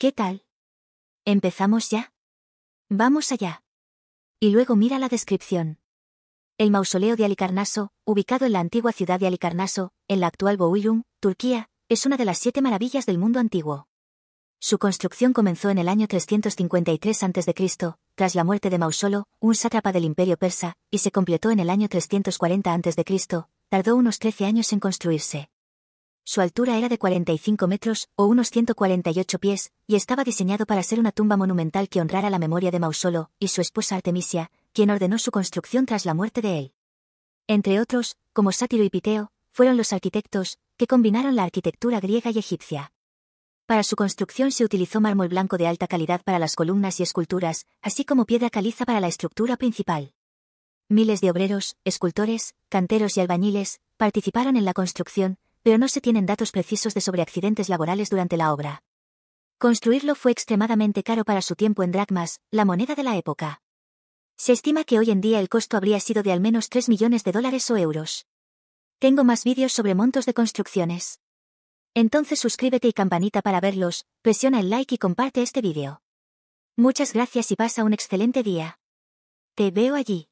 ¿Qué tal? ¿Empezamos ya? Vamos allá. Y luego mira la descripción. El mausoleo de Alicarnaso, ubicado en la antigua ciudad de Alicarnaso, en la actual Bouyum, Turquía, es una de las siete maravillas del mundo antiguo. Su construcción comenzó en el año 353 a.C., tras la muerte de Mausolo, un sátrapa del imperio persa, y se completó en el año 340 a.C., tardó unos 13 años en construirse su altura era de 45 metros, o unos 148 pies, y estaba diseñado para ser una tumba monumental que honrara la memoria de Mausolo, y su esposa Artemisia, quien ordenó su construcción tras la muerte de él. Entre otros, como Sátiro y Piteo, fueron los arquitectos, que combinaron la arquitectura griega y egipcia. Para su construcción se utilizó mármol blanco de alta calidad para las columnas y esculturas, así como piedra caliza para la estructura principal. Miles de obreros, escultores, canteros y albañiles participaron en la construcción, pero no se tienen datos precisos de sobre accidentes laborales durante la obra. Construirlo fue extremadamente caro para su tiempo en dracmas, la moneda de la época. Se estima que hoy en día el costo habría sido de al menos 3 millones de dólares o euros. Tengo más vídeos sobre montos de construcciones. Entonces suscríbete y campanita para verlos, presiona el like y comparte este vídeo. Muchas gracias y pasa un excelente día. Te veo allí.